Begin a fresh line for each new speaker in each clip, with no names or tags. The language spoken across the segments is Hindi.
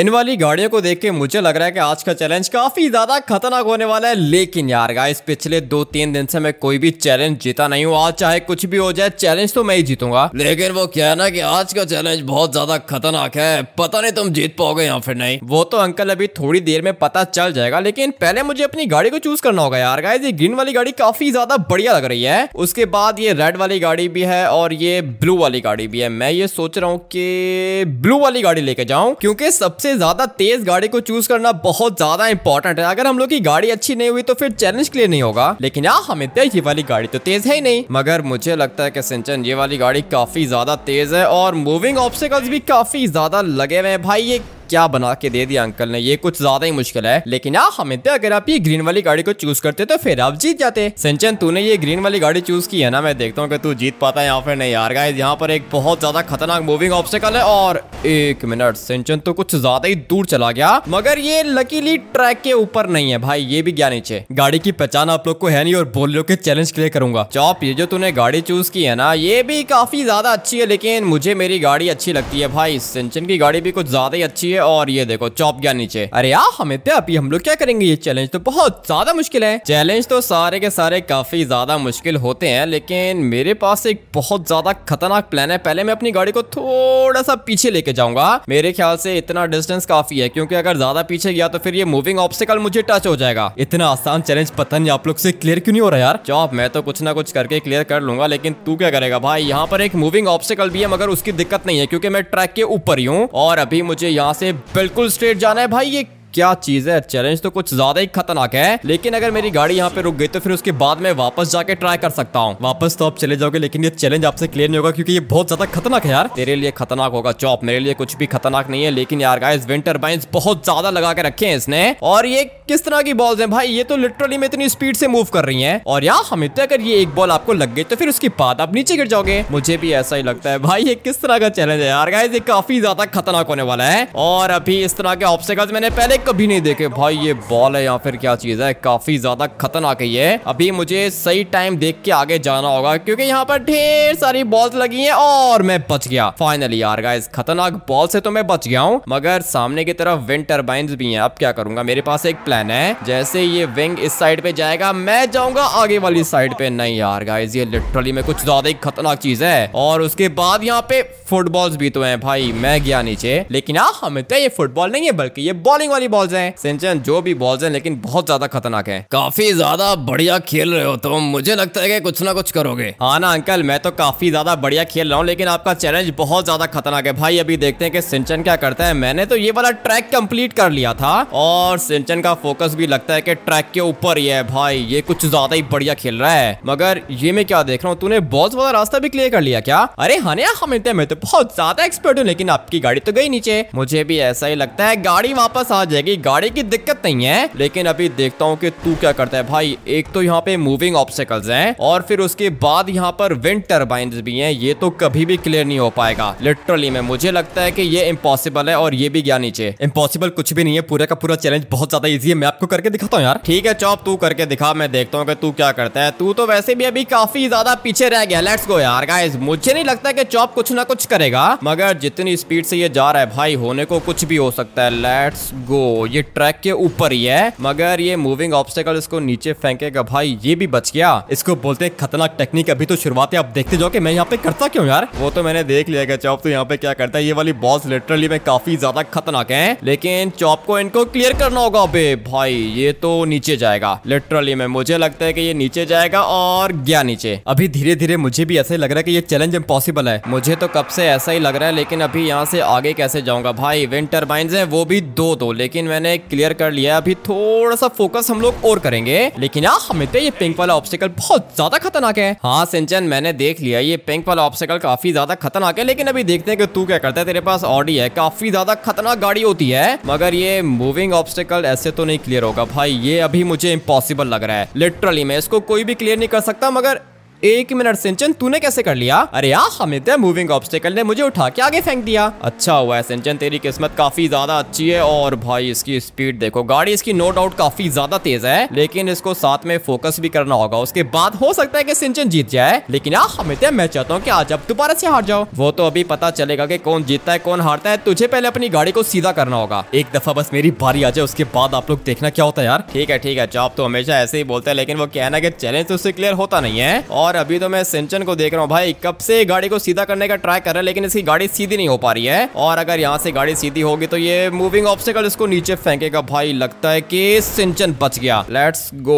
इन वाली गाड़ियों को देख के मुझे लग रहा है कि आज का चैलेंज काफी ज्यादा खतरनाक होने वाला है लेकिन यार गाइस पिछले दो तीन दिन से मैं कोई भी चैलेंज जीता नहीं हूँ आज चाहे कुछ भी हो जाए चैलेंज तो मैं ही जीतूंगा लेकिन वो क्या है ना कि आज का चैलेंज बहुत ज्यादा खतरनाक है पता नहीं तुम जीत पाओगे या फिर नहीं वो तो अंकल अभी थोड़ी देर में पता चल जाएगा लेकिन पहले मुझे अपनी गाड़ी को चूज करना होगा यार गाय ग्रीन वाली गाड़ी काफी ज्यादा बढ़िया लग रही है उसके बाद ये रेड वाली गाड़ी भी है और ये ब्लू वाली गाड़ी भी है मैं ये सोच रहा हूँ की ब्लू वाली गाड़ी लेके जाऊँ क्योंकि सब सबसे ज्यादा तेज गाड़ी को चूज करना बहुत ज्यादा इंपॉर्टेंट है अगर हम लोग की गाड़ी अच्छी नहीं हुई तो फिर चैलेंज क्लियर नहीं होगा लेकिन यार हमें तो ये वाली गाड़ी तो तेज है ही नहीं मगर मुझे लगता है की सिंचन ये वाली गाड़ी काफी ज्यादा तेज है और मूविंग ऑप्शिकल्स भी काफी ज्यादा लगे हुए हैं भाई ये क्या बना के दे दिया अंकल ने ये कुछ ज्यादा ही मुश्किल है लेकिन यार हमें अगर आप ये ग्रीन वाली गाड़ी को चूज करते तो फिर आप जीत जाते सिंचन तूने ये ग्रीन वाली गाड़ी चूज की है ना मैं देखता हूँ तू जीत पाता है यहाँ पे नहीं यार गाइज यहाँ पर एक बहुत ज्यादा खतरनाक मूविंग ऑब्स्टिकल है और एक मिनट सिंचन तो कुछ ज्यादा ही दूर चला गया मगर ये लकीली ट्रैक के ऊपर नहीं है भाई ये भी क्या नीचे गाड़ी की पहचान आप लोग को है नहीं और बोल लो के चैलेंज क्लियर करूंगा चौप ये जो तूने गाड़ी चूज की है ना ये भी काफी ज्यादा अच्छी है लेकिन मुझे मेरी गाड़ी अच्छी लगती है भाई सिंचन की गाड़ी भी कुछ ज्यादा ही अच्छी है और ये देखो चौप गया नीचे अरे यार हमें तो अभी हम लोग क्या करेंगे ये चैलेंज तो बहुत ज्यादा मुश्किल है चैलेंज तो सारे के सारे काफी ज्यादा मुश्किल होते हैं लेकिन मेरे पास एक बहुत ज्यादा खतरनाक प्लान है पहले मैं अपनी गाड़ी को थोड़ा सा पीछे लेके जाऊंगा मेरे ख्याल से इतना डिस्टेंस काफी है क्योंकि अगर ज्यादा पीछे गया तो फिर ये मूविंग ऑब्स्टिकल मुझे टच हो जाएगा इतना आसान चैलेंज पता नहीं आप लोग से क्लियर क्यों नहीं हो रहा यार चौप मैं तो कुछ ना कुछ करके क्लियर कर लूंगा लेकिन तू क्या करेगा भाई यहाँ पर एक मूविंग ऑब्स्टिकल भी है मगर उसकी दिक्कत नहीं है क्योंकि मैं ट्रैक के ऊपर ही हूँ और अभी मुझे यहाँ से बिल्कुल स्ट्रेट जाना है भाई ये क्या चीज है चैलेंज तो कुछ ज्यादा ही खतरनाक है लेकिन अगर मेरी गाड़ी यहाँ पे रुक गई तो फिर उसके बाद में वापस जाके ट्राई कर सकता हूँ वापस तो आप चले जाओगे लेकिन ये चैलेंज आपसे क्लियर नहीं होगा क्योंकि ये बहुत ज्यादा खतरनाक है यार तेरे लिए खतरनाक होगा चौप मेरे लिए कुछ भी खतरनाक नहीं है लेकिन यार गाइस विंटर टर्बाइन बहुत ज्यादा लगा के रखे हैं इसने और ये किस तरह की बॉल्स हैं भाई ये तो लिटरली में इतनी स्पीड से मूव कर रही हैं और यार हमें अगर ये एक बॉल आपको लग गई तो फिर उसके बाद आप नीचे गिर जाओगे मुझे भी ऐसा ही लगता है भाई ये किस तरह का चैलेंज है यार गाइस ये काफी ज्यादा खतरनाक होने वाला है और अभी इस तरह के ऑब्स्टेकल्स मैंने पहले कभी नहीं देखे भाई ये बॉल है या फिर क्या चीज है काफी ज्यादा खतरनाक है ये अभी मुझे सही टाइम देख के आगे जाना होगा क्योंकि यहाँ पर ढेर सारी बॉल्स लगी हैं और मैं बच गया फाइनली यार गाइस खतरनाक बॉल से तो मैं बच गया हूँ मगर सामने की तरफ विंड टर्बाइन भी है अब क्या करूंगा मेरे पास एक प्लान है जैसे ये विंग इस साइड पे जाएगा मैं जाऊंगा आगे वाली साइड पे नहीं यार गाइज ये लिटरली में कुछ ज्यादा ही खतरनाक चीज है और उसके बाद यहाँ पे फुटबॉल्स भी तो है भाई मैं गया नीचे लेकिन हाँ हमें तो ये फुटबॉल नहीं है बल्कि ये बॉलिंग वाली बॉल्स हैं सिंचन जो भी बॉल्स हैं लेकिन बहुत ज्यादा खतरनाक है काफी ज्यादा बढ़िया खेल रहे हो तुम तो मुझे लगता है कि कुछ ना कुछ करोगे हाँ ना अंकल मैं तो काफी ज्यादा बढ़िया खेल रहा हूँ लेकिन आपका चैलेंज बहुत ज्यादा खतरनाक है भाई अभी देखते हैं कि सिंचन क्या करता है मैंने तो ये वाला ट्रैक कम्प्लीट कर लिया था और सिंचन का फोकस भी लगता है कि ट्रैक के ऊपर ही है भाई ये कुछ ज्यादा ही बढ़िया खेल रहा है मगर ये मैं क्या देख रहा हूँ तूने बहुत वाला रास्ता भी क्लियर कर लिया क्या अरे हने हाँ हाँ, हम मैं तो बहुत ज्यादा एक्सपर्ट हूँ लेकिन आपकी गाड़ी तो गई नीचे मुझे भी ऐसा ही लगता है गाड़ी वापस आ जाएगी जाएगी गाड़ी की दिक्कत नहीं है लेकिन अभी देखता हूँ कि तू क्या करता है भाई एक तो यहाँ पे मूविंग ऑब्स्टिकल्स हैं और फिर उसके बाद यहाँ पर विंड टर्बाइन भी हैं ये तो कभी भी क्लियर नहीं हो पाएगा लिटरली में मुझे लगता है कि ये इम्पॉसिबल है और ये भी गया नीचे इम्पॉसिबल कुछ भी नहीं है पूरा का पूरा चैलेंज बहुत ज्यादा ईजी है मैं आपको करके दिखाता हूँ यार ठीक है चौप तू करके दिखा मैं देखता हूँ कि तू क्या करता है तू तो वैसे भी अभी काफी ज्यादा पीछे रह गया लेट्स गो यार गाइस मुझे नहीं लगता कि चौप कुछ ना कुछ करेगा मगर जितनी स्पीड से ये जा रहा है भाई होने को कुछ भी हो सकता है लेट्स गो ये ट्रैक के ऊपर ही है मगर ये मूविंग ऑब्स्टेकल इसको नीचे फेंकेगा भाई ये भी बच गया इसको बोलते हैं खतरनाक टेक्निक अभी तो शुरुआत है आप देखते जाओ कि मैं यहाँ पे करता क्यों यार वो तो मैंने देख लिया गया चौप तो यहाँ पे क्या करता है ये वाली बॉस लिटरली में काफी ज्यादा खतरनाक है लेकिन चौप को इनको क्लियर करना होगा अबे भाई ये तो नीचे जाएगा लिटरली में मुझे लगता है कि ये नीचे जाएगा और गया नीचे अभी धीरे धीरे मुझे भी ऐसा लग रहा है की ये चैलेंज इम्पॉसिबल है मुझे तो कब से ऐसा ही लग रहा है लेकिन अभी यहाँ से आगे कैसे जाऊंगा भाई विंटर बाइन है वो भी दो दो लेकिन लेकिन मैंने क्लियर कर लिया अभी थोड़ा सा फोकस हम लोग और करेंगे लेकिन यार हमें तो ये पिंक वाला ऑप्शिकल बहुत ज्यादा खतरनाक है हाँ सिंचन मैंने देख लिया ये पिंक वाला ऑप्शिकल काफी ज्यादा खतरनाक है लेकिन अभी देखते हैं कि तू क्या करता है तेरे पास ऑडी है काफी ज्यादा खतरनाक गाड़ी होती है मगर ये मूविंग ऑप्शिकल ऐसे तो नहीं क्लियर होगा भाई ये अभी मुझे इम्पॉसिबल लग रहा है लिटरली मैं इसको कोई भी क्लियर नहीं कर सकता मगर एक मिनट सिंचन तूने कैसे कर लिया अरे यार हमें मूविंग ऑब्स्टिकल ने मुझे उठा के आगे फेंक दिया अच्छा हुआ है सिंचन तेरी किस्मत काफी ज्यादा अच्छी है और भाई इसकी स्पीड देखो गाड़ी इसकी नो डाउट काफी ज्यादा तेज है लेकिन इसको साथ में फोकस भी करना होगा उसके बाद हो सकता है की सिंचन जीत जाए लेकिन यार हमें मैं चाहता हूँ की आज अब दोबारा से हार जाओ वो तो अभी पता चलेगा की कौन जीतता है कौन हारता है तुझे पहले अपनी गाड़ी को सीधा करना होगा एक दफा बस मेरी बारी आ जाए उसके बाद आप लोग देखना क्या होता है यार ठीक है ठीक है जॉब तो हमेशा ऐसे ही बोलते हैं लेकिन वो कहना की चैलेंज तो उससे क्लियर होता नहीं है और और अभी तो मैं सिंचन को देख रहा हूँ भाई कब से गाड़ी को सीधा करने का ट्राई कर रहा है लेकिन इसकी गाड़ी सीधी नहीं हो पा रही है और अगर यहाँ से गाड़ी सीधी होगी तो ये मूविंग ऑब्स्टिकल इसको नीचे फेंकेगा भाई लगता है की सिंचन बच गया लेट्स गो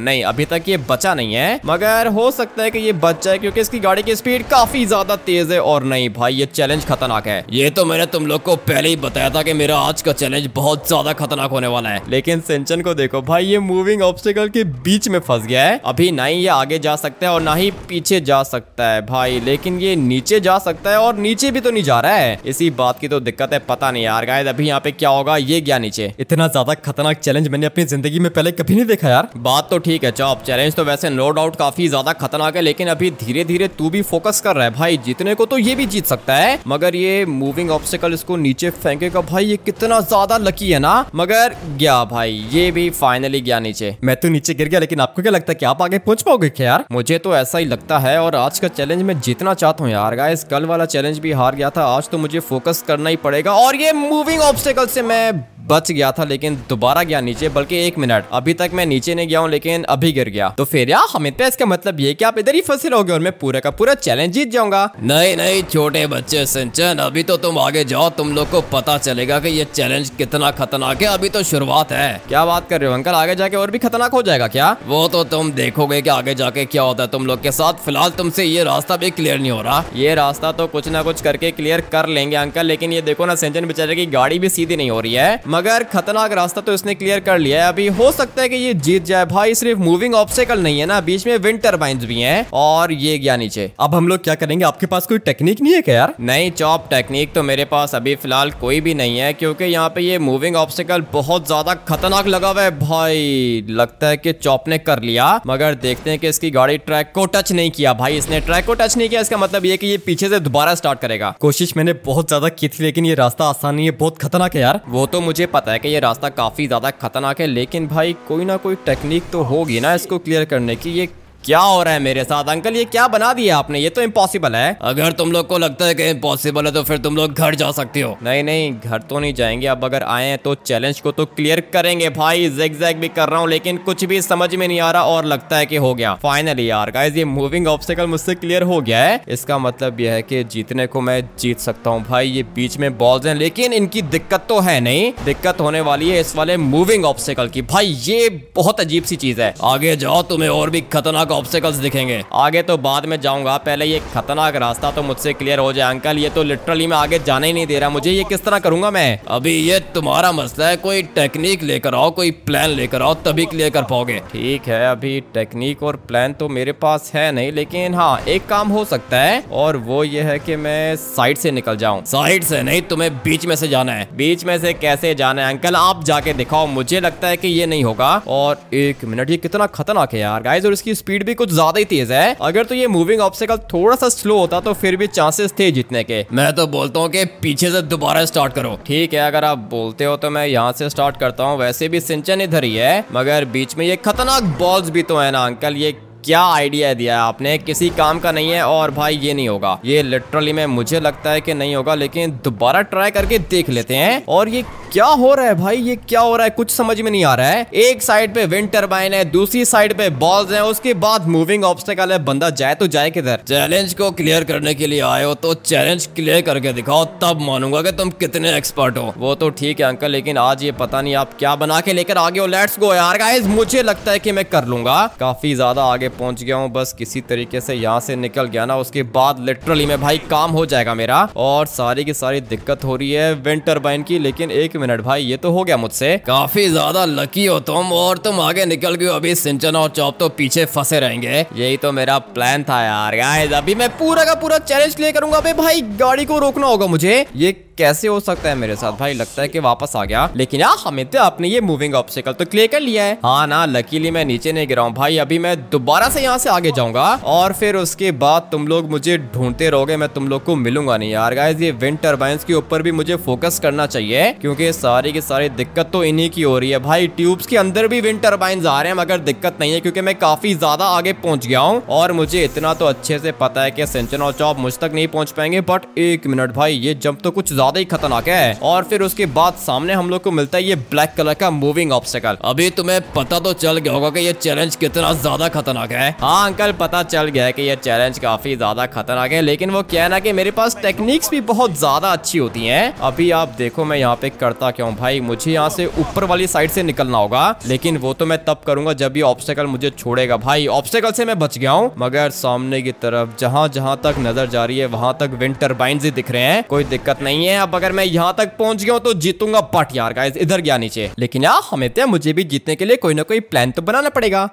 नहीं अभी तक ये बचा नहीं है मगर हो सकता है की ये बच जाए क्योंकि इसकी गाड़ी की स्पीड काफी ज्यादा तेज है और नहीं भाई ये चैलेंज खतरनाक है ये तो मैंने तुम लोग को पहले ही बताया था की मेरा आज का चैलेंज बहुत ज्यादा खतरनाक होने वाला है लेकिन सिंचन को देखो भाई ये मूविंग ऑब्स्टिकल के बीच में फंस गया है अभी ना ही ये आगे जा सकते हैं और ना ही पीछे जा सकता है भाई लेकिन ये नीचे जा सकता है और नीचे भी तो नहीं जा रहा है इसी बात की तो दिक्कत है पता नहीं यार गाय अभी यहाँ पे क्या होगा ये गया नीचे इतना ज्यादा खतरनाक चैलेंज मैंने अपनी जिंदगी में पहले कभी नहीं देखा यार बात तो ठीक है चौप चैलेंज तो वैसे नो डाउट काफी ज्यादा खतरनाक है लेकिन अभी धीरे धीरे तू भी फोकस कर रहा है भाई जीतने को तो ये भी जीत सकता है मगर ये मूविंग ऑब्स्टिकल इसको नीचे फेंकेगा भाई ये कितना ज्यादा लकी है ना मगर गया भाई ये भी फाइनली गया नीचे मैं तो नीचे गिर गया लेकिन आपको क्या लगता है कि आप आगे पहुंच पाओगे क्या यार मुझे तो ऐसा ही लगता है और आज का चैलेंज मैं जीतना चाहता हूँ यार गाइस कल वाला चैलेंज भी हार गया था आज तो मुझे फोकस करना ही पड़ेगा और ये मूविंग ऑब्स्टेकल से मैं बच गया था लेकिन दोबारा गया नीचे बल्कि एक मिनट अभी तक मैं नीचे नहीं गया हूँ लेकिन अभी गिर गया तो फिर यार हमें तो इसका मतलब ये कि आप इधर ही फंसे रहोगे और मैं पूरा का पूरा चैलेंज जीत जाऊंगा नहीं नहीं छोटे बच्चे सिंचन अभी तो तुम आगे जाओ तुम लोग को पता चलेगा की ये चैलेंज कितना खतरनाक है अभी तो शुरुआत है क्या बात कर रहे हो अंकल आगे जाके और भी खतरनाक हो जाएगा क्या वो तो तुम देखोगे की आगे जाके क्या होता है तुम लोग के साथ फिलहाल तुमसे ये रास्ता भी क्लियर नहीं हो रहा ये रास्ता तो कुछ ना कुछ करके क्लियर कर लेंगे अंकल लेकिन ये देखो ना सिंचन बेचारे की गाड़ी भी सीधी नहीं हो रही है मगर खतरनाक रास्ता तो इसने क्लियर कर लिया है अभी हो सकता है कि ये जीत जाए भाई सिर्फ मूविंग ऑब्स्टेकल नहीं है ना बीच में विंड टर्बाइन भी है और ये गया नीचे अब हम लोग क्या करेंगे आपके पास कोई टेक्निक नहीं है क्या यार नहीं चॉप टेक्निक तो मेरे पास अभी फिलहाल कोई भी नहीं है क्योंकि यहाँ पे ये मूविंग ऑब्स्टिकल बहुत ज्यादा खतरनाक लगा हुआ है भाई लगता है की चॉप ने कर लिया मगर देखते हैं कि इसकी गाड़ी ट्रैक को टच नहीं किया भाई इसने ट्रैक को टच नहीं किया इसका मतलब ये की ये पीछे से दोबारा स्टार्ट करेगा कोशिश मैंने बहुत ज्यादा की थी लेकिन ये रास्ता आसान नहीं है बहुत खतरनाक है यार वो तो मुझे मुझे पता है कि ये रास्ता काफ़ी ज़्यादा खतरनाक है लेकिन भाई कोई ना कोई टेक्निक तो होगी ना इसको क्लियर करने की ये क्या हो रहा है मेरे साथ अंकल ये क्या बना दिया आपने ये तो इम्पोसिबल है अगर तुम लोग को लगता है कि इम्पोसिबल है तो फिर तुम लोग घर जा सकते हो नहीं नहीं घर तो नहीं जाएंगे अब अगर आए हैं तो चैलेंज को तो क्लियर करेंगे भाई जेग जेग भी कर रहा हूँ लेकिन कुछ भी समझ में नहीं आ रहा और लगता है की हो गया फाइनली यार गाइज ये मूविंग ऑब्सिकल मुझसे क्लियर हो गया है इसका मतलब यह है की जीतने को मैं जीत सकता हूँ भाई ये बीच में बॉल्स है लेकिन इनकी दिक्कत तो है नहीं दिक्कत होने वाली है इस वाले मूविंग ऑब्स्टिकल की भाई ये बहुत अजीब सी चीज है आगे जाओ तुम्हें और भी खतरनाक ऑब्स्टिकल्स दिखेंगे आगे तो बाद में जाऊंगा पहले ये खतरनाक रास्ता तो मुझसे क्लियर हो जाए अंकल ये तो लिटरली मैं आगे जाने ही नहीं दे रहा मुझे ये किस तरह करूंगा मैं अभी ये तुम्हारा मसला है कोई टेक्निक लेकर आओ कोई प्लान लेकर आओ तभी क्लियर कर पाओगे ठीक है अभी टेक्निक और प्लान तो मेरे पास है नहीं लेकिन हाँ एक काम हो सकता है और वो ये है की मैं साइड से निकल जाऊँ साइड से नहीं तुम्हें बीच में से जाना है बीच में से कैसे जाना है अंकल आप जाके दिखाओ मुझे लगता है की ये नहीं होगा और एक मिनट ये कितना खतरनाक है यार गाइज और इसकी स्पीड स्पीड भी कुछ ज्यादा ही तेज है अगर तो ये मूविंग ऑप्शिकल थोड़ा सा स्लो होता तो फिर भी चांसेस थे जीतने के मैं तो बोलता हूँ कि पीछे से दोबारा स्टार्ट करो ठीक है अगर आप बोलते हो तो मैं यहाँ से स्टार्ट करता हूँ वैसे भी सिंचन इधर ही है मगर बीच में ये खतरनाक बॉल्स भी तो है ना अंकल ये क्या आइडिया दिया आपने किसी काम का नहीं है और भाई ये नहीं होगा ये लिटरली में मुझे लगता है कि नहीं होगा लेकिन दोबारा ट्राई करके देख लेते हैं और ये क्या हो रहा है भाई ये क्या हो रहा है कुछ समझ में नहीं आ रहा है एक साइड पे विंड टर्बाइन है दूसरी साइड पे बॉल्स हैं उसके बाद मूविंग ऑब्स्टेकल है बंदा जाए तो जाए किधर चैलेंज को क्लियर करने के लिए आए हो तो चैलेंज क्लियर करके दिखाओ तब मानूंगा कि तुम कितने एक्सपर्ट हो वो तो ठीक है अंकल लेकिन आज ये पता नहीं आप क्या बना के लेकर आगे हो लेट्स गो यार गाइस मुझे लगता है की मैं कर लूंगा काफी ज्यादा आगे पहुंच गया हूँ बस किसी तरीके से यहाँ से निकल गया ना उसके बाद लिटरली में भाई काम हो जाएगा मेरा और सारी की सारी दिक्कत हो रही है विंटर बाइन की लेकिन एक मिनट भाई ये तो हो गया मुझसे काफी ज्यादा लकी हो तुम और तुम आगे निकल गये अभी सिंचन और चौप तो पीछे फंसे रहेंगे यही तो मेरा प्लान था यार अभी मैं पूरा का पूरा चैलेंज क्लियर करूंगा अभी भाई गाड़ी को रोकना होगा मुझे ये कैसे हो सकता है मेरे साथ भाई लगता है कि वापस आ गया लेकिन यार हमें तो आपने ये मूविंग ऑप्शिकल तो क्लियर कर लिया है हाँ ना लकीली मैं नीचे नहीं गिरा हूँ भाई अभी मैं दोबारा दोबारा से यहाँ से आगे जाऊंगा और फिर उसके बाद तुम लोग मुझे ढूंढते रहोगे मैं तुम लोग को मिलूंगा नहीं यार गाइज ये विंड टर्बाइन के ऊपर भी मुझे फोकस करना चाहिए क्योंकि सारी की सारी दिक्कत तो इन्हीं की हो रही है भाई ट्यूब्स के अंदर भी विंड टर्बाइन आ रहे हैं मगर दिक्कत नहीं है क्योंकि मैं काफी ज्यादा आगे पहुंच गया हूँ और मुझे इतना तो अच्छे से पता है की सेंचन और चौप मुझ तक नहीं पहुंच पाएंगे बट एक मिनट भाई ये जंप तो कुछ ज्यादा ही खतरनाक है और फिर उसके बाद सामने हम लोग को मिलता है ये ब्लैक कलर का मूविंग ऑब्स्टेकल अभी तुम्हें पता तो चल गया होगा कि ये चैलेंज कितना ज्यादा खतरनाक भाग रहा है हाँ अंकल पता चल गया है कि ये चैलेंज काफी ज्यादा खतरनाक है लेकिन वो क्या ना कि मेरे पास टेक्निक्स भी बहुत ज्यादा अच्छी होती है अभी आप देखो मैं यहाँ पे करता क्यों भाई मुझे यहाँ से ऊपर वाली साइड से निकलना होगा लेकिन वो तो मैं तब करूंगा जब ये ऑब्स्टेकल मुझे छोड़ेगा भाई ऑब्स्टेकल से मैं बच गया हूँ मगर सामने की तरफ जहाँ जहाँ तक नजर जा रही है वहां तक विंड टर्बाइन ही दिख रहे हैं कोई दिक्कत नहीं है अब अगर मैं यहाँ तक पहुंच गया तो जीतूंगा बट यार इधर गया नीचे लेकिन यार हमें तो मुझे भी जीतने के लिए कोई ना कोई प्लान तो बनाना पड़ेगा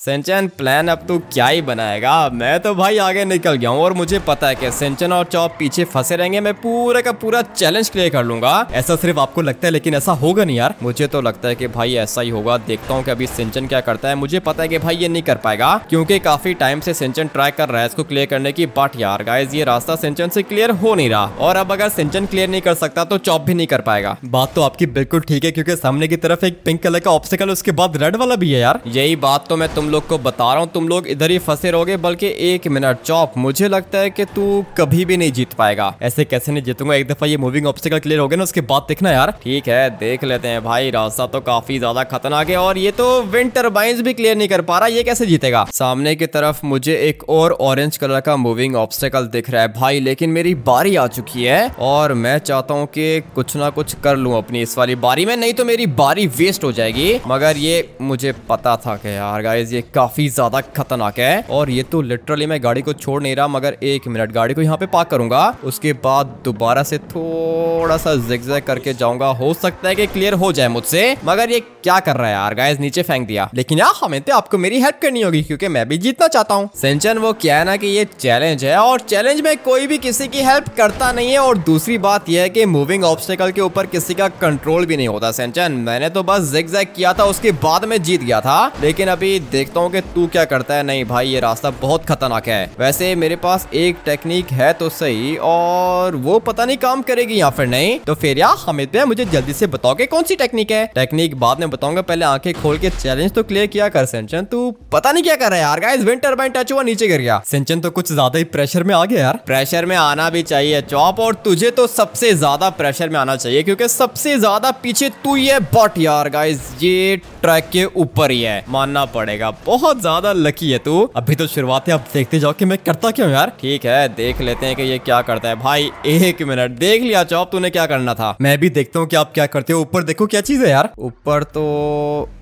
प्लान अब तू तो क्या ही बनाएगा मैं तो भाई आगे निकल गया हूँ और मुझे पता है कि सिंचन और चौप पीछे फंसे रहेंगे मैं पूरा का पूरा चैलेंज क्लियर कर लूंगा ऐसा सिर्फ आपको लगता है लेकिन ऐसा होगा नहीं यार मुझे तो लगता है कि भाई ऐसा ही होगा देखता हूँ कि अभी सिंचन क्या करता है मुझे पता है कि भाई ये नहीं कर पाएगा क्योंकि काफी टाइम से सिंचन ट्राई कर रहा है इसको क्लियर करने की बट यार गाइज ये रास्ता सिंचन से क्लियर हो नहीं रहा और अब अगर सिंचन क्लियर नहीं कर सकता तो चौप भी नहीं कर पाएगा बात तो आपकी बिल्कुल ठीक है क्योंकि सामने की तरफ एक पिंक कलर का ऑप्शिकल उसके बाद रेड वाला भी है यार यही बात तो मैं तुम लोग को बता रहा हूँ तुम लोग इधर ही फंसे रहोगे बल्कि एक मिनट चौप मुझे लगता है कि तू कभी भी नहीं जीत पाएगा ऐसे कैसे नहीं जीतूंगा एक दफा ये मूविंग ऑप्शिकल क्लियर हो गया ना उसके बाद देखना यार ठीक है देख लेते हैं भाई रास्ता तो काफी ज्यादा खतरनाक है और ये तो विंटर टर्बाइंस भी क्लियर नहीं कर पा रहा ये कैसे जीतेगा सामने की तरफ मुझे एक और ऑरेंज कलर का मूविंग ऑप्शिकल दिख रहा है भाई लेकिन मेरी बारी आ चुकी है और मैं चाहता हूँ की कुछ ना कुछ कर लू अपनी इस वाली बारी में नहीं तो मेरी बारी वेस्ट हो जाएगी मगर ये मुझे पता था कि यार गाइज ये काफी ज्यादा खतरनाक खतरनाक है और ये तो लिटरली मैं गाड़ी को छोड़ नहीं रहा मगर एक मिनट गाड़ी को यहाँ पे पार्क करूंगा उसके बाद दोबारा से थोड़ा सा जिक्जैक करके जाऊंगा हो सकता है कि क्लियर हो जाए मुझसे मगर ये क्या कर रहा है यार गाइस नीचे फेंक दिया लेकिन यार हमें तो आपको मेरी हेल्प करनी होगी क्योंकि मैं भी जीतना चाहता हूँ सिंचन वो क्या है ना कि ये चैलेंज है और चैलेंज में कोई भी किसी की हेल्प करता नहीं है और दूसरी बात यह है कि मूविंग ऑब्स्टेकल के ऊपर किसी का कंट्रोल भी नहीं होता सिंचन मैंने तो बस जिक्जैक किया था उसके बाद में जीत गया था लेकिन अभी देखता हूँ की तू क्या करता है नहीं भाई ये रास्ता बहुत खतरनाक है वैसे मेरे पास एक टेक्निक है तो सही और वो पता नहीं काम करेगी या फिर नहीं तो फिर यार हमिद भैया तो मुझे जल्दी से बताओ कि कौन सी टेक्निक है टेक्निक बाद में बताऊंगा पहले आंखें खोल के चैलेंज तो क्लियर किया कर सिंचन तू पता नहीं क्या कर रहा है यार टच हुआ नीचे गिर गया सिंचन तो कुछ ज्यादा ही प्रेशर में आ गया यार प्रेशर में आना भी चाहिए चौप और तुझे तो सबसे ज्यादा प्रेशर में आना चाहिए क्योंकि सबसे ज्यादा पीछे तू ये बट यार गाइस ये ट्रैक के ऊपर ही है मानना पड़ेगा बहुत ज्यादा लकी है केतु अभी तो शुरुआत है अब देखते जाओ कि मैं करता क्यों यार ठीक है देख लेते हैं कि ये क्या करता है भाई एक मिनट देख लिया चौब तूने क्या करना था मैं भी देखता हूँ कि आप क्या करते हो ऊपर देखो क्या चीज है यार ऊपर तो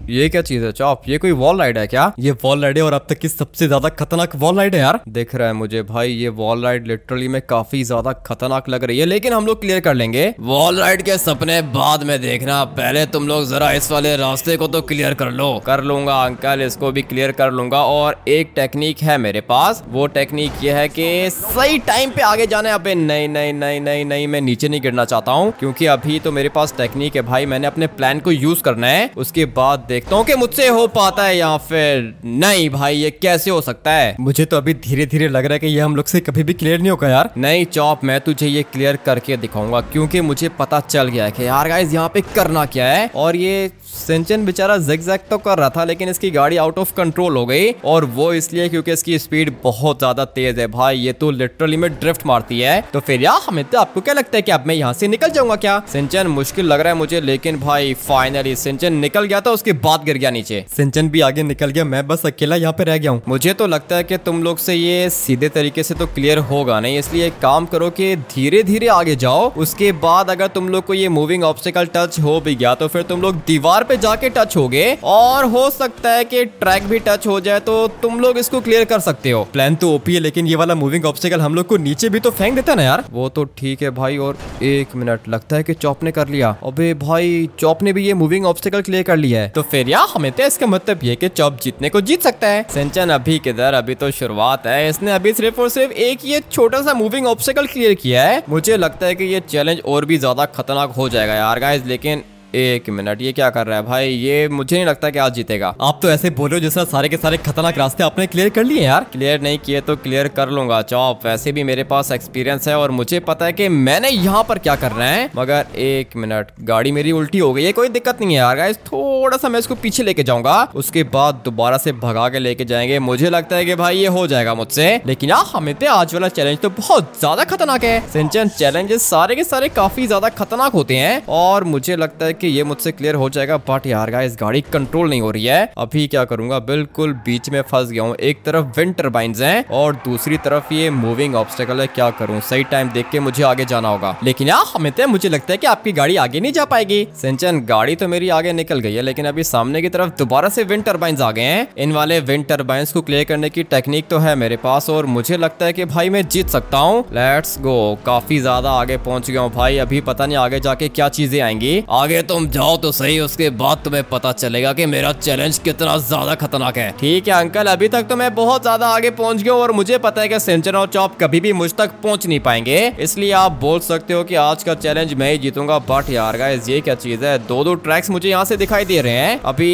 ये क्या चीज है चौप ये कोई वॉल राइड है क्या ये वॉल राइड है और अब तक की सबसे ज्यादा खतरनाक वॉल राइड है यार देख रहा है मुझे भाई ये वॉल राइड लिटरली में काफी ज्यादा खतरनाक लग रही है लेकिन हम लोग क्लियर कर लेंगे वॉल राइड के सपने बाद में देखना पहले तुम लोग जरा इस वाले रास्ते को तो क्लियर कर लो कर लूंगा अंकल इसको भी क्लियर कर लूंगा और एक टेक्निक है मेरे पास वो टेक्निक ये है कि सही टाइम पे आगे जाना है अबे नहीं नहीं नहीं नहीं नहीं मैं नीचे नहीं गिरना चाहता हूँ क्योंकि अभी तो मेरे पास टेक्निक है भाई मैंने अपने प्लान को यूज करना है उसके बाद देखता हूँ कि मुझसे हो पाता है या फिर नहीं भाई ये कैसे हो सकता है मुझे तो अभी धीरे धीरे लग रहा है की ये हम लोग से कभी भी क्लियर नहीं होगा यार नहीं चौप मैं तुझे ये क्लियर करके दिखाऊंगा क्योंकि मुझे पता चल गया है कि यार यहाँ पे करना क्या है और ये सिंचन बेचारा जिक तो कर रहा था लेकिन इसकी गाड़ी आउट ऑफ कंट्रोल हो गई और वो इसलिए क्योंकि इसकी स्पीड बहुत ज्यादा तेज है भाई ये तो लिटरली में ड्रिफ्ट मारती है तो फिर यार हमें तो आपको क्या लगता है कि अब मैं यहाँ से निकल जाऊंगा क्या सिंचन मुश्किल लग रहा है मुझे लेकिन भाई फाइनली सिंचन निकल गया था उसके बाद गिर गया नीचे सिंचन भी आगे निकल गया मैं बस अकेला यहाँ पे रह गया हूँ मुझे तो लगता है की तुम लोग से ये सीधे तरीके से तो क्लियर होगा नहीं इसलिए काम करो की धीरे धीरे आगे जाओ उसके बाद अगर तुम लोग को ये मूविंग ऑप्शिकल टच हो भी गया तो फिर तुम लोग दीवार कार पे जाके टच हो गए और हो सकता है कि ट्रैक भी टच हो जाए तो तुम लोग इसको क्लियर कर सकते हो प्लान तो ओपी है लेकिन ये वाला मूविंग ऑब्स्टिकल हम लोग को नीचे भी तो फेंक देता ना यार वो तो ठीक है भाई और एक मिनट लगता है कि चौप ने कर लिया अबे भाई चौप ने भी ये मूविंग ऑब्स्टिकल क्लियर कर लिया है तो फिर यार हमें तो इसका मतलब ये की चौप जीतने को जीत सकता है सिंचन अभी किधर अभी तो शुरुआत है इसने अभी सिर्फ और सिर्फ एक ये छोटा सा मूविंग ऑब्स्टिकल क्लियर किया है मुझे लगता है कि ये चैलेंज और भी ज्यादा खतरनाक हो जाएगा यार गाइज लेकिन एक मिनट ये क्या कर रहा है भाई ये मुझे नहीं लगता कि आज जीतेगा आप तो ऐसे बोल रहे हो जिस सारे के सारे खतरनाक रास्ते आपने क्लियर कर लिए यार क्लियर नहीं किए तो क्लियर कर लूंगा चौप वैसे भी मेरे पास एक्सपीरियंस है और मुझे पता है कि मैंने यहाँ पर क्या करना है मगर एक मिनट गाड़ी मेरी उल्टी हो गई है कोई दिक्कत नहीं है यार गाइस थोड़ा सा मैं इसको पीछे लेके जाऊंगा उसके बाद दोबारा से भगा के लेके जाएंगे मुझे लगता है की भाई ये हो जाएगा मुझसे लेकिन यार हमें तो आज वाला चैलेंज तो बहुत ज्यादा खतरनाक है सिंचन चैलेंजेस सारे के सारे काफी ज्यादा खतरनाक होते हैं और मुझे लगता है कि ये मुझसे क्लियर हो जाएगा बट यार गाइस गाड़ी कंट्रोल नहीं हो रही है अभी क्या करूंगा बिल्कुल बीच में फंस गया हूँ एक तरफ विंड टर्बाइंस है और दूसरी तरफ ये मूविंग ऑब्स्टेकल है क्या करूँ सही टाइम देख के मुझे आगे जाना होगा लेकिन यार हमें मुझे लगता है की आपकी गाड़ी आगे नहीं जा पाएगी सिंचन गाड़ी तो मेरी आगे निकल गई है लेकिन अभी सामने की तरफ दोबारा से विंड टर्बाइंस आ गए हैं इन वाले विंड टर्बाइंस को क्लियर करने की टेक्निक तो है मेरे पास और मुझे लगता है की भाई मैं जीत सकता हूँ लेट्स गो काफी ज्यादा आगे पहुंच गया हूँ भाई अभी पता नहीं आगे जाके क्या चीजें आएंगी आगे तो तुम जाओ तो सही उसके बाद तुम्हें पता चलेगा कि मेरा चैलेंज कितना ज्यादा खतरनाक है ठीक है अंकल अभी तक तो मैं बहुत ज्यादा आगे पहुंच गया और मुझे पता है कि सेंचर और चौप कभी भी मुझ तक पहुंच नहीं पाएंगे इसलिए आप बोल सकते हो कि आज का चैलेंज मैं ही जीतूंगा बट यार ये क्या चीज है दो दो ट्रैक्स मुझे यहाँ से दिखाई दे रहे हैं अभी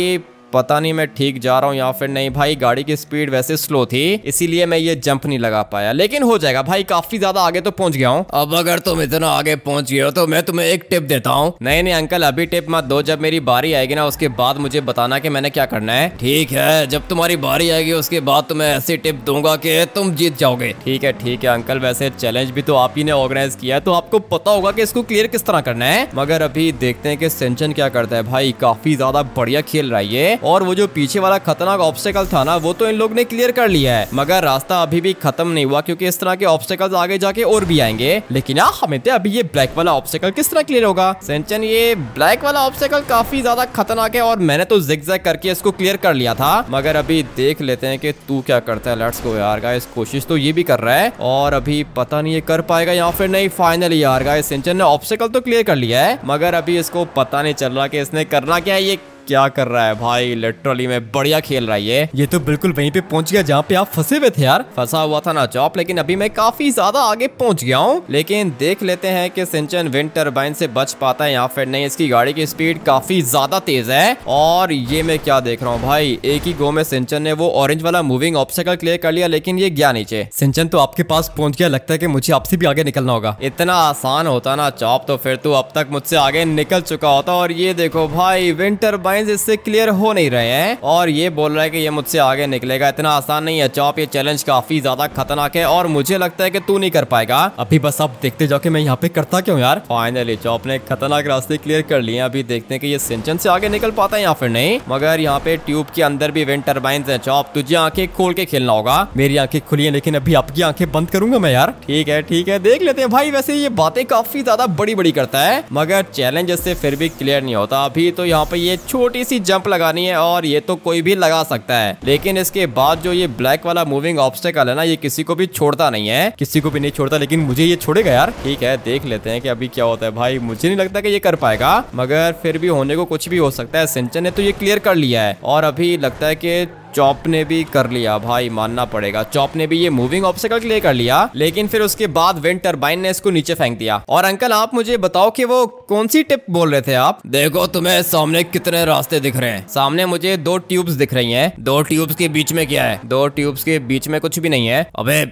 पता नहीं मैं ठीक जा रहा हूँ या फिर नहीं भाई गाड़ी की स्पीड वैसे स्लो थी इसीलिए मैं ये जंप नहीं लगा पाया लेकिन हो जाएगा भाई काफी ज्यादा आगे तो पहुंच गया हूँ अब अगर तुम इतना आगे पहुंच गए हो तो मैं तुम्हें एक टिप देता हूँ नहीं नहीं अंकल अभी टिप मत दो जब मेरी बारी आएगी ना उसके बाद मुझे बताना की मैंने क्या करना है ठीक है जब तुम्हारी बारी आएगी उसके बाद तुम्हें ऐसी टिप दूंगा की तुम जीत जाओगे ठीक है ठीक है अंकल वैसे चैलेंज भी तो आप ही ने ऑर्गेनाइज किया तो आपको पता होगा की इसको क्लियर किस तरह करना है मगर अभी देखते हैं की सिंचन क्या करता है भाई काफी ज्यादा बढ़िया खेल रहा है ये और वो जो पीछे वाला खतरनाक ऑब्स्टेकल था ना वो तो इन लोग ने क्लियर कर लिया है मगर रास्ता अभी भी खत्म नहीं हुआ क्योंकि इस तरह के ऑब्स्टेकल आगे जाके और भी आएंगे लेकिन यार हाँ, हमें तो अभी ये ब्लैक वाला ऑब्स्टेकल किस तरह क्लियर होगा सेंचन ये ब्लैक वाला ऑब्स्टेकल काफी ज्यादा खतरनाक है और मैंने तो जिक करके इसको क्लियर कर लिया था मगर अभी देख लेते हैं कि तू क्या करता है लेट्स गो यार गाइस कोशिश तो ये भी कर रहा है और अभी पता नहीं ये कर पाएगा या फिर नहीं फाइनली यार गाइस सिंचन ने ऑब्स्टेकल तो क्लियर कर लिया है मगर अभी इसको पता नहीं चल रहा कि इसने करना क्या है ये क्या कर रहा है भाई लिटरली में बढ़िया खेल रहा है ये ये तो बिल्कुल वहीं पे पहुंच गया जहाँ पे आप फंसे हुए थे यार फंसा हुआ था ना चौप लेकिन अभी मैं काफी ज्यादा आगे पहुंच गया हूँ लेकिन देख लेते हैं कि सिंचन विंटर बाइन से बच पाता है यहाँ फिर नहीं इसकी गाड़ी की स्पीड काफी ज्यादा तेज है और ये मैं क्या देख रहा हूँ भाई एक ही गो में सिंचन ने वो ऑरेंज वाला मूविंग ऑप्शिकल क्लियर कर लिया लेकिन ये गया नीचे सिंचन तो आपके पास पहुंच गया लगता है की मुझे आपसे भी आगे निकलना होगा इतना आसान होता ना चौप तो फिर तू अब तक मुझसे आगे निकल चुका होता और ये देखो भाई विंटर बाइन लाइन इससे क्लियर हो नहीं रहे हैं और ये बोल रहा है की ये मुझसे आगे निकलेगा इतना आसान नहीं है चौप ये चैलेंज काफी ज्यादा खतरनाक है और मुझे लगता है की तू नहीं कर पाएगा अभी बस अब देखते जाओ कि मैं यहाँ पे करता क्यों यार फाइनली चौप ने खतरनाक रास्ते क्लियर कर लिए अभी देखते हैं कि ये सिंचन से आगे निकल पाता है या फिर नहीं मगर यहाँ पे ट्यूब के अंदर भी विंड टर्बाइन है चौप तुझे आंखें खोल के खेलना होगा मेरी आंखें खुली है लेकिन अभी आपकी आंखें बंद करूंगा मैं यार ठीक है ठीक है देख लेते हैं भाई वैसे ये बातें काफी ज्यादा बड़ी बड़ी करता है मगर चैलेंज इससे फिर भी क्लियर नहीं होता अभी तो यहाँ पे ये छोड़ छोटी सी जंप लगानी है और ये तो कोई भी लगा सकता है लेकिन इसके बाद जो ये ब्लैक वाला मूविंग ऑब्स्टेकल है ना ये किसी को भी छोड़ता नहीं है किसी को भी नहीं छोड़ता लेकिन मुझे ये छोड़ेगा यार ठीक है देख लेते हैं कि अभी क्या होता है भाई मुझे नहीं लगता कि ये कर पाएगा मगर फिर भी होने को कुछ भी हो सकता है सिंचन ने तो ये क्लियर कर लिया है और अभी लगता है की चौप ने भी कर लिया भाई मानना पड़ेगा चौप ने भी ये मूविंग ऑब्स्टिकल क्लियर कर लिया लेकिन फिर उसके बाद विंड टर्बाइन ने इसको नीचे फेंक दिया और अंकल आप मुझे बताओ कि वो कौन सी टिप बोल रहे थे आप देखो तुम्हें सामने कितने रास्ते दिख रहे हैं सामने मुझे दो ट्यूब्स दिख रही हैं दो ट्यूब्स के बीच में क्या है दो ट्यूब्स के बीच में कुछ भी नहीं है अबे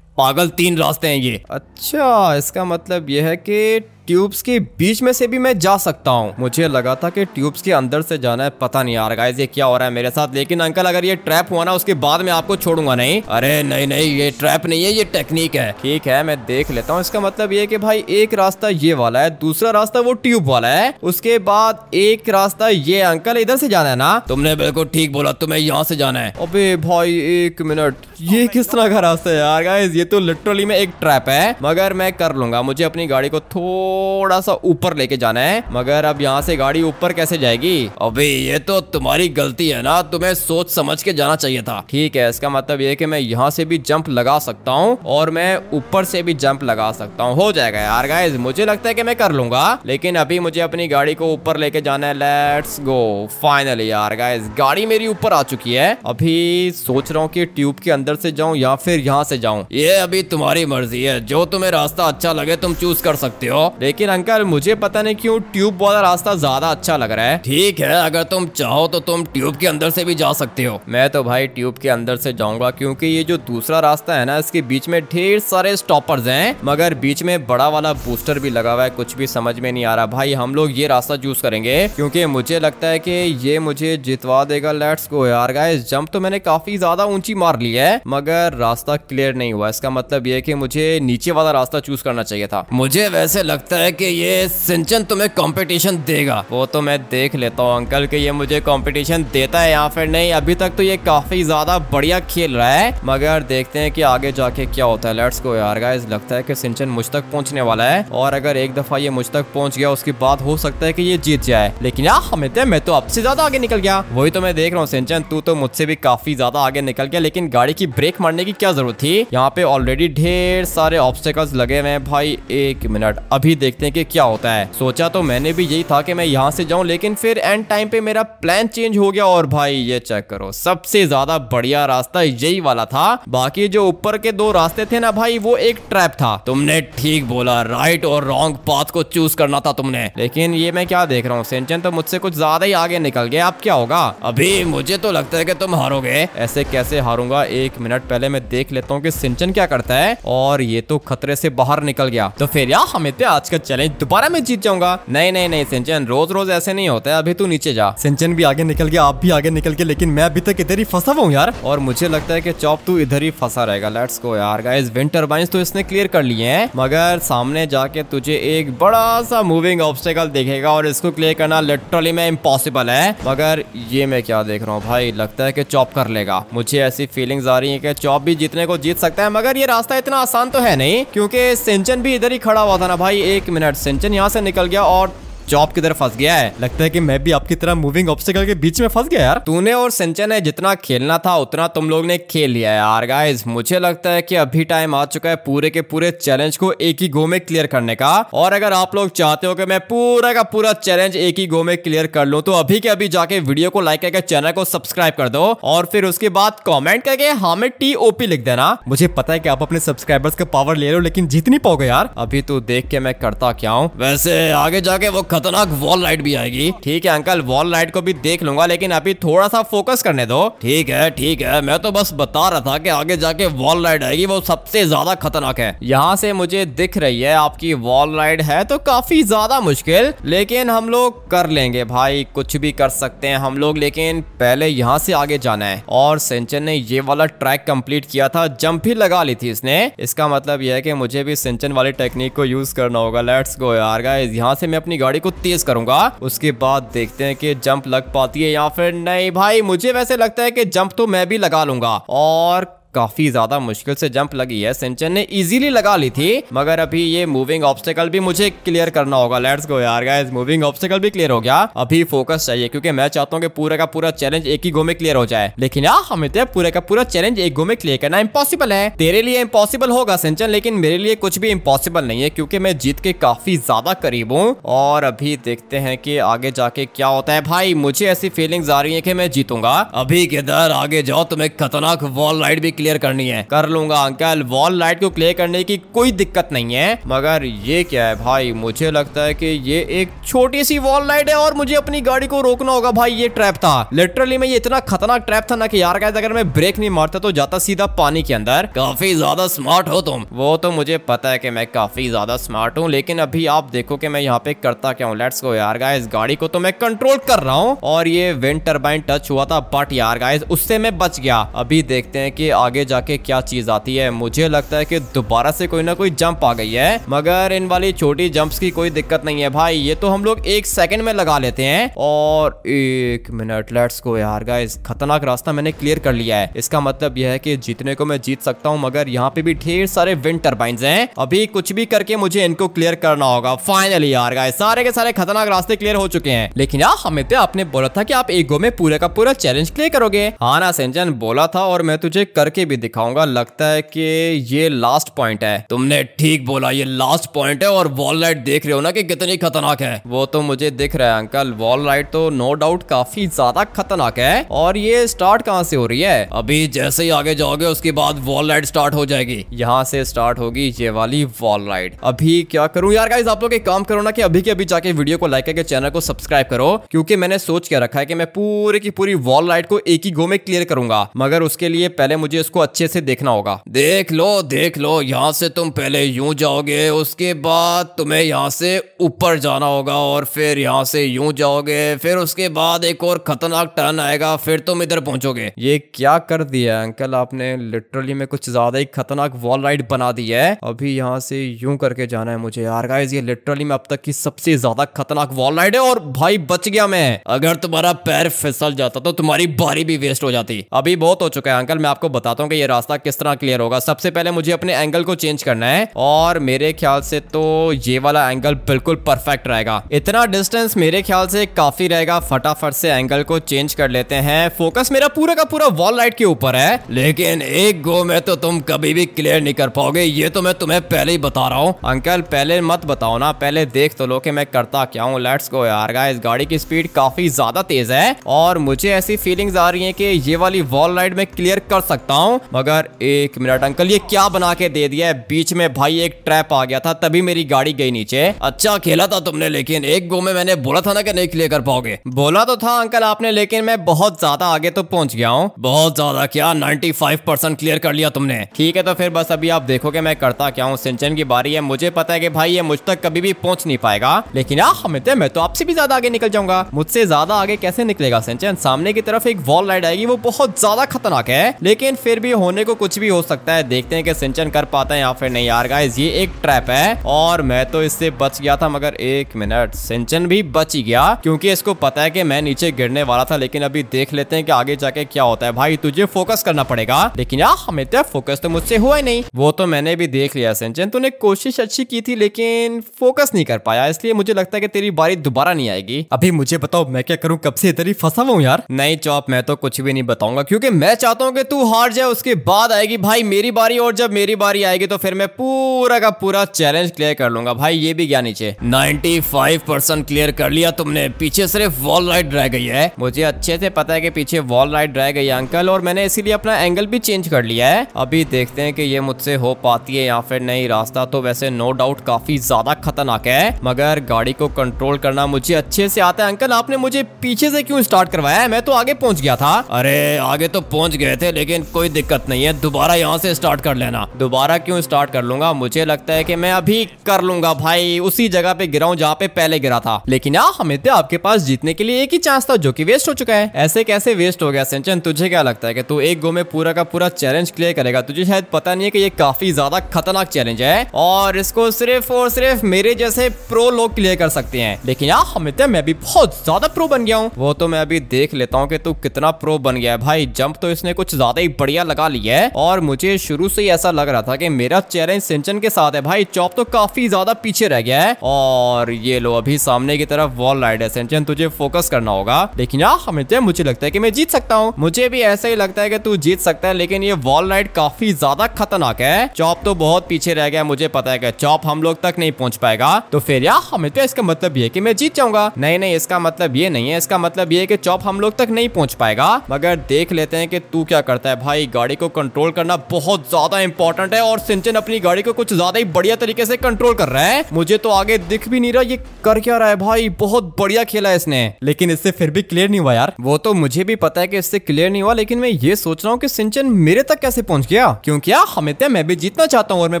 पागल तीन रास्ते हैं ये अच्छा इसका मतलब यह है कि ट्यूब्स के बीच में से भी मैं जा सकता हूँ मुझे लगा था कि ट्यूब्स के अंदर से जाना है पता नहीं यार रहा ये क्या हो रहा है मेरे साथ लेकिन अंकल अगर ये ट्रैप हुआ ना उसके बाद में आपको छोड़ूंगा नहीं अरे नहीं नहीं ये ट्रैप नहीं है ये टेक्निक है ठीक है मैं देख लेता हूँ इसका मतलब ये कि भाई एक रास्ता ये वाला है दूसरा रास्ता वो ट्यूब वाला है उसके बाद एक रास्ता ये अंकल इधर से जाना है ना तुमने बिल्कुल ठीक बोला तुम्हें यहाँ से जाना है अबे भाई एक मिनट ये किस तरह का रास्ता है यार गाइस ये तो लिटरली में एक ट्रैप है मगर मैं कर लूंगा मुझे अपनी गाड़ी को थोड़ा थोड़ा सा ऊपर लेके जाना है मगर अब यहाँ से गाड़ी ऊपर कैसे जाएगी अबे ये तो तुम्हारी गलती है ना तुम्हें सोच समझ के जाना चाहिए था ठीक है इसका मतलब ये कि मैं यहाँ से भी जंप लगा सकता हूँ और मैं ऊपर से भी जंप लगा सकता हूँ हो जाएगा यार गाइज मुझे लगता है कि मैं कर लूंगा लेकिन अभी मुझे अपनी गाड़ी को ऊपर लेके जाना है लेट्स गो फाइनली यार गाइज गाड़ी मेरी ऊपर आ चुकी है अभी सोच रहा हूँ कि ट्यूब के अंदर से जाऊँ या फिर यहाँ से जाऊँ ये अभी तुम्हारी मर्जी है जो तुम्हें रास्ता अच्छा लगे तुम चूज कर सकते हो लेकिन अंकल मुझे पता नहीं क्यों ट्यूब वाला रास्ता ज्यादा अच्छा लग रहा है ठीक है अगर तुम चाहो तो तुम ट्यूब के अंदर से भी जा सकते हो मैं तो भाई ट्यूब के अंदर से जाऊंगा क्योंकि ये जो दूसरा रास्ता है ना इसके बीच में ढेर सारे स्टॉपर्स हैं मगर बीच में बड़ा वाला बूस्टर भी लगा हुआ है कुछ भी समझ में नहीं आ रहा भाई हम लोग ये रास्ता चूज करेंगे क्योंकि मुझे लगता है की ये मुझे जितवा देगा लेट्स गो यार गाइस जंप तो मैंने काफी ज्यादा ऊंची मार ली है मगर रास्ता क्लियर नहीं हुआ इसका मतलब ये की मुझे नीचे वाला रास्ता चूज करना चाहिए था मुझे वैसे लगता लगता है कि ये सिंचन तुम्हें कंपटीशन देगा वो तो मैं देख लेता हूँ अंकल कि ये मुझे कंपटीशन देता है या फिर नहीं अभी तक तो ये काफी ज्यादा बढ़िया खेल रहा है मगर देखते हैं कि आगे जाके क्या होता है लेट्स गो यार गाइस लगता है कि सिंचन मुझ तक पहुंचने वाला है और अगर एक दफा ये मुझ तक पहुंच गया उसके बाद हो सकता है कि ये जीत जाए लेकिन यार अमित मैं तो आपसे ज्यादा आगे निकल गया वही तो मैं देख रहा हूँ सिंचन तू तो मुझसे भी काफी ज्यादा आगे निकल गया लेकिन गाड़ी की ब्रेक मारने की क्या जरूरत थी यहाँ पे ऑलरेडी ढेर सारे ऑब्स्टेकल्स लगे हुए हैं भाई एक मिनट अभी देखते हैं कि क्या होता है सोचा तो मैंने भी यही था कि मैं यहाँ से जाऊँ लेकिन फिर एंड टाइम पे मेरा प्लान चेंज हो गया और भाई ये चेक करो सबसे ज्यादा बढ़िया रास्ता यही वाला था बाकी जो ऊपर के दो रास्ते थे ना भाई वो एक ट्रैप था तुमने ठीक बोला राइट और रॉन्ग पाथ को चूज करना था तुमने लेकिन ये मैं क्या देख रहा हूँ सिंचन तो मुझसे कुछ ज्यादा ही आगे निकल गया अब क्या होगा अभी मुझे तो लगता है कि तुम हारोगे ऐसे कैसे हारूंगा एक मिनट पहले मैं देख लेता हूँ कि सिंचन क्या करता है और ये तो खतरे से बाहर निकल गया तो फिर यार हमें तो आज का चैलेंज दोबारा मैं जीत जाऊंगा नहीं नहीं नहीं सिंचन रोज रोज ऐसे नहीं होता है अभी तू नीचे जा सिंचन भी आगे निकल गया आप भी आगे निकल के लेकिन मैं अभी तक इधर ही फंसा हुआ यार और मुझे लगता है की चौप तू इधर ही फंसा रहेगा लेट्स को यार गाइस विंटर बाइंस तो इसने क्लियर कर लिए हैं मगर सामने जाके तुझे एक बड़ा सा मूविंग ऑब्स्टेकल देखेगा और इसको क्लियर करना लिटरली में इम्पॉसिबल है मगर ये मैं क्या देख रहा हूँ भाई लगता है कि चॉप कर लेगा मुझे ऐसी फीलिंग्स आ रही है कि चॉप भी जीतने को जीत सकता है मगर ये रास्ता इतना आसान तो है नहीं क्योंकि सिंचन भी इधर ही खड़ा हुआ था ना भाई एक एक मिनट सिंचन यहाँ से निकल गया और जॉब की तरफ फंस गया है लगता है कि मैं भी आपकी तरह मूविंग ऑब्स्टिकल के बीच में फंस गया यार तूने और सिंचन ने जितना खेलना था उतना तुम लोग ने खेल लिया यार गाइस मुझे लगता है कि अभी टाइम आ चुका है पूरे के पूरे चैलेंज को एक ही गो में क्लियर करने का और अगर आप लोग चाहते हो कि मैं पूरा का पूरा चैलेंज एक ही गो में क्लियर कर लूँ तो अभी के अभी जाके वीडियो को लाइक करके चैनल को सब्सक्राइब कर दो और फिर उसके बाद कॉमेंट करके हमें हाँ टी ओपी लिख देना मुझे पता है की आप अपने सब्सक्राइबर्स का पावर ले रहे हो लेकिन जीत नहीं पाओगे यार अभी तो देख के मैं करता क्या हूँ वैसे आगे जाके वो खतरनाक वॉल लाइट भी आएगी ठीक है अंकल वॉल लाइट को भी देख लूंगा लेकिन अभी थोड़ा सा फोकस करने दो ठीक है ठीक है मैं तो बस बता रहा था कि आगे जाके वॉल लाइट आएगी वो सबसे ज्यादा खतरनाक है यहाँ से मुझे दिख रही है आपकी वॉल लाइट है तो काफी ज्यादा मुश्किल लेकिन हम लोग कर लेंगे भाई कुछ भी कर सकते हैं हम लोग लेकिन पहले यहाँ से आगे जाना है और सिंचन ने ये वाला ट्रैक कंप्लीट किया था जंप ही लगा ली थी इसने इसका मतलब यह है कि मुझे भी सिंचन वाली टेक्निक को यूज करना होगा लेट्स गो यार गाइस यहाँ से मैं अपनी गाड़ी को तेज करूंगा उसके बाद देखते हैं कि जंप लग पाती है या फिर नहीं भाई मुझे वैसे लगता है कि जंप तो मैं भी लगा लूंगा और काफी ज्यादा मुश्किल से जंप लगी है सिंचन ने इजीली लगा ली थी मगर अभी ये मूविंग ऑब्स्टेकल भी मुझे क्लियर करना होगा लेट्स गो यार गाइस मूविंग ऑब्स्टेकल भी क्लियर हो गया अभी फोकस चाहिए क्योंकि मैं चाहता हूँ कि पूरा का पूरा चैलेंज एक ही गो में क्लियर हो जाए लेकिन यार हमें तो पूरे का पूरा चैलेंज एक गो में क्लियर करना इम्पॉसिबल है तेरे लिए इम्पॉसिबल होगा सिंचन लेकिन मेरे लिए कुछ भी इम्पॉसिबल नहीं है क्योंकि मैं जीत के काफी ज्यादा करीब हूँ और अभी देखते हैं कि आगे जाके क्या होता है भाई मुझे ऐसी फीलिंग्स आ रही है कि मैं जीतूंगा अभी किधर आगे जाओ तुम्हें खतरनाक वॉल राइड भी क्लियर करनी है कर लूंगा अंकल वॉल लाइट को क्लियर करने की कोई दिक्कत नहीं है मगर ये क्या है भाई मुझे लगता है कि ये एक छोटी सी वॉल लाइट है और मुझे अपनी गाड़ी को रोकना होगा भाई ये ट्रैप था लिटरली में ये इतना खतरनाक ट्रैप था ना कि यार अगर मैं ब्रेक नहीं मारता तो जाता सीधा पानी के अंदर काफी ज्यादा स्मार्ट हो तुम वो तो मुझे पता है कि मैं काफी ज्यादा स्मार्ट हूँ लेकिन अभी आप देखो कि मैं यहाँ पे करता क्या हूँ लेट्स गो यार गाइस गाड़ी को तो मैं कंट्रोल कर रहा हूँ और ये विंड टर्बाइन टच हुआ था बट यार गाइस उससे मैं बच गया अभी देखते हैं कि आगे आगे जाके क्या चीज आती है मुझे लगता है कि दोबारा से कोई ना कोई जंप आ गई है मगर इन वाली छोटी जंप्स की कोई दिक्कत नहीं है भाई ये तो हम लोग एक सेकंड में लगा लेते हैं और एक मिनट लेट्स को यार गाइस खतरनाक रास्ता मैंने क्लियर कर लिया है इसका मतलब यह है कि जीतने को मैं जीत सकता हूँ मगर यहाँ पे भी ढेर सारे विंड टर्बाइन है अभी कुछ भी करके मुझे इनको क्लियर करना होगा फाइनली यार गाइस सारे के सारे खतरनाक रास्ते क्लियर हो चुके हैं लेकिन यार हमें तो आपने बोला था की आप एक गो में पूरे का पूरा चैलेंज क्लियर करोगे हाँ ना संजन बोला था और मैं तुझे करके करके भी दिखाऊंगा लगता है कि ये लास्ट पॉइंट है तुमने ठीक बोला ये लास्ट पॉइंट है और वॉल लाइट देख रहे हो ना कि कितनी खतरनाक है वो तो मुझे दिख रहा है अंकल वॉल लाइट तो नो डाउट काफी ज्यादा खतरनाक है और ये स्टार्ट कहाँ से हो रही है अभी जैसे ही आगे जाओगे उसके बाद वॉल लाइट स्टार्ट हो जाएगी यहाँ से स्टार्ट होगी ये वाली वॉल लाइट अभी क्या करूँ यार आप लोग एक काम करो ना कि अभी के अभी जाके वीडियो को लाइक करके चैनल को सब्सक्राइब करो क्योंकि मैंने सोच के रखा है कि मैं पूरे की पूरी वॉल लाइट को एक ही गो में क्लियर करूंगा मगर उसके लिए पहले मुझे इसको अच्छे से देखना होगा देख लो देख लो यहाँ से तुम पहले यूं जाओगे उसके बाद तुम्हें यहाँ से ऊपर जाना होगा और फिर यहाँ से यूं जाओगे फिर उसके बाद एक और खतरनाक टर्न आएगा फिर तुम इधर पहुंचोगे ये क्या कर दिया अंकल आपने लिटरली में कुछ ज्यादा ही खतरनाक वॉल राइड बना दी है अभी यहाँ से यूं करके जाना है मुझे यार गाइस ये लिटरली में अब तक की सबसे ज्यादा खतरनाक वॉल राइड है और भाई बच गया मैं अगर तुम्हारा पैर फिसल जाता तो तुम्हारी बारी भी वेस्ट हो जाती अभी बहुत हो चुका है अंकल मैं आपको बता बताता हूँ कि ये रास्ता किस तरह क्लियर होगा सबसे पहले मुझे अपने एंगल को चेंज करना है और मेरे ख्याल से तो ये वाला एंगल बिल्कुल परफेक्ट रहेगा इतना डिस्टेंस मेरे ख्याल से काफी रहेगा फटाफट से एंगल को चेंज कर लेते हैं फोकस मेरा पूरा का पूरा वॉल लाइट के ऊपर है लेकिन एक गो में तो तुम कभी भी क्लियर नहीं कर पाओगे ये तो मैं तुम्हें पहले ही बता रहा हूँ अंकल पहले मत बताओ ना पहले देख तो लो कि मैं करता क्या हूँ लेट्स गो यार गाइस गाड़ी की स्पीड काफी ज्यादा तेज है और मुझे ऐसी फीलिंग्स आ रही है कि ये वाली वॉल लाइट में क्लियर कर सकता हूँ पाऊँ मगर एक मिनट अंकल ये क्या बना के दे दिया है बीच में भाई एक ट्रैप आ गया था तभी मेरी गाड़ी गई नीचे अच्छा खेला था तुमने लेकिन एक गो में मैंने बोला था ना कि नहीं क्लियर कर पाओगे बोला तो था अंकल आपने लेकिन मैं बहुत ज्यादा आगे तो पहुंच गया हूँ बहुत ज्यादा क्या नाइन्टी क्लियर कर लिया तुमने ठीक है तो फिर बस अभी आप देखोगे मैं करता क्या हूँ सिंचन की बारी है मुझे पता है की भाई ये मुझ तक कभी भी पहुंच नहीं पाएगा लेकिन अमित मैं तो आपसे भी ज्यादा आगे निकल जाऊंगा मुझसे ज्यादा आगे कैसे निकलेगा सिंचन सामने की तरफ एक वॉल लाइट आएगी वो बहुत ज्यादा खतरनाक है लेकिन फिर फिर भी होने को कुछ भी हो सकता है देखते हैं कि सिंचन कर पाता है या फिर नहीं यार गाइज ये एक ट्रैप है और मैं तो इससे बच गया था मगर एक मिनट सिंचन भी बच गया क्योंकि इसको पता है कि मैं नीचे गिरने वाला था लेकिन अभी देख लेते हैं कि आगे जाके क्या होता है भाई तुझे फोकस करना पड़ेगा लेकिन यार हमें तो फोकस तो मुझसे हुआ ही नहीं वो तो मैंने भी देख लिया सिंचन तूने कोशिश अच्छी की थी लेकिन फोकस नहीं कर पाया इसलिए मुझे लगता है कि तेरी बारी दोबारा नहीं आएगी अभी मुझे बताओ मैं क्या करूँ कब से इधर ही फंसा हुआ यार नहीं चौप मैं तो कुछ भी नहीं बताऊंगा क्योंकि मैं चाहता हूँ कि तू हार जाए है उसके बाद आएगी भाई मेरी बारी और जब मेरी बारी आएगी तो फिर मैं पूरा का पूरा चैलेंज क्लियर कर लूंगा भाई ये भी गया नीचे 95 परसेंट क्लियर कर लिया तुमने पीछे सिर्फ वॉल राइट रह गई है मुझे अच्छे से पता है कि पीछे वॉल राइट रह गई है अंकल और मैंने इसीलिए अपना एंगल भी चेंज कर लिया है अभी देखते हैं कि ये मुझसे हो पाती है या फिर नहीं रास्ता तो वैसे नो डाउट काफी ज्यादा खतरनाक है मगर गाड़ी को कंट्रोल करना मुझे अच्छे से आता है अंकल आपने मुझे पीछे से क्यों स्टार्ट करवाया मैं तो आगे पहुंच गया था अरे आगे तो पहुंच गए थे लेकिन कोई दिक्कत नहीं है दोबारा यहाँ से स्टार्ट कर लेना दोबारा क्यों स्टार्ट कर लूंगा मुझे लगता है कि मैं अभी कर लूंगा भाई उसी जगह पे गिरा हूँ जहाँ पे पहले गिरा था लेकिन यार तो आपके पास जीतने के लिए एक ही चांस था जो की वेस्ट हो चुका है ऐसे कैसे वेस्ट हो गया सिंचन तुझे क्या लगता है की तू एक गो में पूरा का पूरा चैलेंज क्लियर करेगा तुझे शायद पता नहीं है की ये काफी ज्यादा खतरनाक चैलेंज है और इसको सिर्फ और सिर्फ मेरे जैसे प्रो लोग क्लियर कर सकते हैं लेकिन यार तो मैं भी बहुत ज्यादा प्रो बन गया हूँ वो तो मैं अभी देख लेता हूँ कि तू कितना प्रो बन गया है भाई जंप तो इसने कुछ ज्यादा ही बढ़िया लगा ली है और मुझे शुरू से ही ऐसा लग रहा था कि मेरा चैलेंज सिंचन के साथ है भाई चौप तो काफी ज्यादा पीछे रह गया है और ये लो अभी सामने की तरफ वॉल राइड है सिंचन तुझे फोकस करना होगा लेकिन यार मुझे लगता है की मैं जीत सकता हूँ मुझे भी ऐसा ही लगता है की तू जीत सकता है लेकिन ये वॉल राइड काफी ज्यादा खतरनाक है चौप तो बहुत पीछे रह गया मुझे पता है की चौप हम लोग तक नहीं पहुंच पाएगा तो फिर यार हमें तो इसका मतलब ये की मैं जीत जाऊंगा नहीं नहीं इसका मतलब ये नहीं है इसका मतलब ये है कि चौप हम लोग तक नहीं पहुंच पाएगा मगर देख लेते हैं कि तू क्या करता है भाई गाड़ी को कंट्रोल करना बहुत ज्यादा इंपॉर्टेंट है और सिंचन अपनी गाड़ी को कुछ ज्यादा ही बढ़िया तरीके से कंट्रोल कर रहा है मुझे तो आगे दिख भी नहीं रहा ये कर क्या रहा है भाई बहुत बढ़िया खेला है इसने लेकिन इससे फिर भी क्लियर नहीं हुआ यार वो तो मुझे भी पता है की इससे क्लियर नहीं हुआ लेकिन मैं ये सोच रहा हूँ की सिंचन मेरे तक कैसे पहुंच गया क्योंकि हमें हमित्या मैं भी जीतना चाहता हूँ और मैं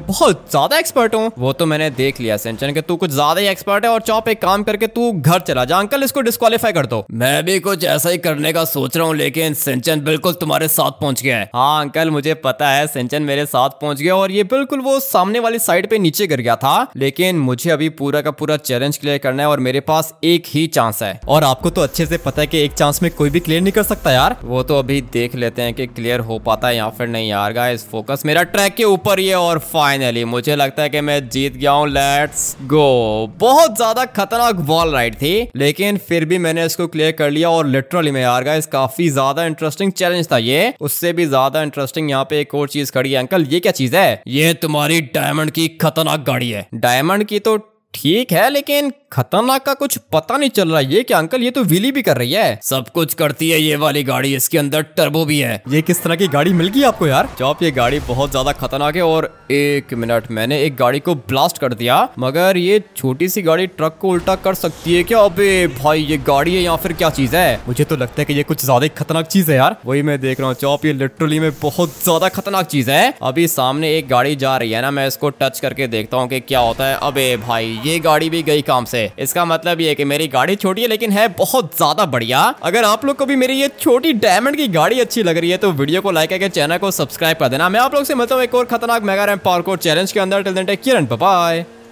बहुत ज्यादा एक्सपर्ट हूँ वो तो मैंने देख लिया सिंचन के तू कुछ ज्यादा ही एक्सपर्ट है और चौप एक काम करके तू घर चला जा अंकल इसको डिस्कालीफाई कर दो मैं भी कुछ ऐसा ही करने का सोच रहा हूँ लेकिन सिंचन बिल्कुल तुम्हारे साथ पहुंच गया है हाँ अंकल मुझे पता है सिंचन मेरे साथ पहुंच गया और ये बिल्कुल वो सामने वाली साइड पे नीचे गिर गया था लेकिन मुझे अभी पूरा का पूरा चैलेंज क्लियर करना है और मेरे पास एक ही चांस है और आपको तो अच्छे से पता है कि एक चांस में कोई भी क्लियर नहीं कर सकता यार वो तो अभी देख लेते हैं कि क्लियर हो पाता है या फिर नहीं यार गाइस फोकस मेरा ट्रैक के ऊपर ही है और फाइनली मुझे लगता है कि मैं जीत गया हूँ लेट्स गो बहुत ज्यादा खतरनाक वॉल राइड थी लेकिन फिर भी मैंने इसको क्लियर कर लिया और लिटरली मैं यार गाइस काफी ज्यादा इंटरेस्टिंग चैलेंज था ये उससे भी ज्यादा ज़्यादा इंटरेस्टिंग यहाँ पे एक और चीज़ खड़ी है अंकल ये क्या चीज़ है ये तुम्हारी डायमंड की खतरनाक गाड़ी है डायमंड की तो ठीक है लेकिन खतरनाक का कुछ पता नहीं चल रहा ये क्या अंकल ये तो विली भी कर रही है सब कुछ करती है ये वाली गाड़ी इसके अंदर टर्बो भी है ये किस तरह की गाड़ी मिल गई आपको यार चौप ये गाड़ी बहुत ज्यादा खतरनाक है और एक मिनट मैंने एक गाड़ी को ब्लास्ट कर दिया मगर ये छोटी सी गाड़ी ट्रक को उल्टा कर सकती है क्या अबे भाई ये गाड़ी है या फिर क्या चीज है मुझे तो लगता है कि ये कुछ ज्यादा खतरनाक चीज है यार वही मैं देख रहा हूँ चौप ये लिटरली में बहुत ज्यादा खतरनाक चीज है अभी सामने एक गाड़ी जा रही है ना मैं इसको टच करके देखता हूँ की क्या होता है अबे भाई ये गाड़ी भी गई काम से इसका मतलब ये कि मेरी गाड़ी छोटी है लेकिन है बहुत ज्यादा बढ़िया अगर आप लोग को भी मेरी ये छोटी डायमंड की गाड़ी अच्छी लग रही है तो वीडियो को लाइक करके चैनल को सब्सक्राइब कर देना मैं आप लोग से मतलब एक और खतरनाक मेगा रैम पार्कोर चैलेंज के अंदर टिल किरण बाय